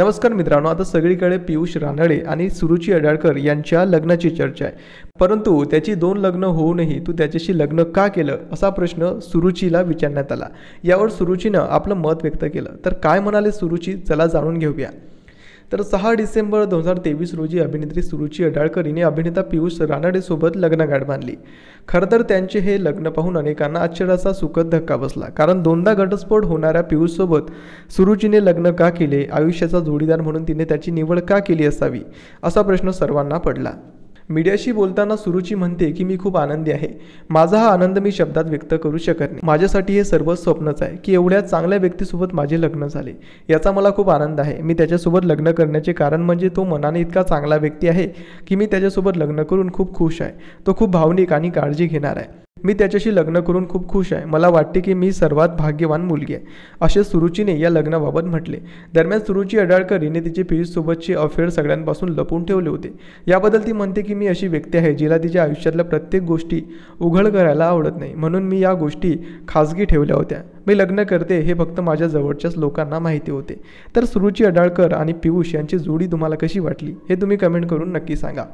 नमस्कार मित्रांनो आता सगळीकडे पियुष रानडे आणि सुरुची अडाळकर यांच्या लग्नाची चर्चा आहे परंतु त्याची दोन लग्न होऊनही तू त्याच्याशी लग्न का केलं असा प्रश्न सुरुचीला विचारण्यात आला यावर सुरुचीनं आपलं मत व्यक्त केलं तर काय म्हणाले सुरुची चला जाणून घेऊया तर सहा डिसेंबर दोन हजार तेवीस रोजी अभिनेत्री सुरुची अडाळकर हिने अभिनेता पियुष रानडेसोबत लग्नगाठ बांधली खरं तर त्यांचे हे लग्न पाहून अनेकांना आश्चर्याचा सुखद धक्का बसला कारण दोनदा घटस्फोट होणाऱ्या पियुषसोबत सुरुचीने लग्न का केले आयुष्याचा जोडीदार म्हणून तिने त्याची निवड का केली असावी असा प्रश्न सर्वांना पडला मीडियाशी बोलताना सुरुची म्हणते की मी खूप आनंदी आहे माझा हा आनंद मी शब्दात व्यक्त करू शकत नाही माझ्यासाठी हे सर्व स्वप्नच आहे की एवढ्या चांगल्या व्यक्तीसोबत माझे लग्न झाले याचा मला खूप आनंद आहे मी त्याच्यासोबत लग्न करण्याचे कारण म्हणजे तो मनाने इतका चांगला व्यक्ती आहे की मी त्याच्यासोबत लग्न करून खूप खुश आहे तो खूप भावनिक आणि काळजी घेणार आहे मी त्याच्याशी लग्न करून खूप खुश आहे मला वाटते की मी सर्वात भाग्यवान मुलगी आहे असे सुरुचीने या लग्नाबाबत म्हटले दरम्यान सुरुची अडाळकर हिने तिचे पियुषसोबतचे अफेअर सगळ्यांपासून लपून ठेवले होते याबद्दल ती म्हणते की मी अशी व्यक्ती आहे जिला तिच्या आयुष्यातल्या प्रत्येक गोष्टी उघड करायला आवडत नाही म्हणून मी या गोष्टी खाजगी ठेवल्या होत्या मी लग्न करते हे फक्त माझ्या जवळच्याच लोकांना माहिती होते तर सुरुची अडाळकर आणि पियुष यांची जोडी तुम्हाला कशी वाटली हे तुम्ही कमेंट करून नक्की सांगा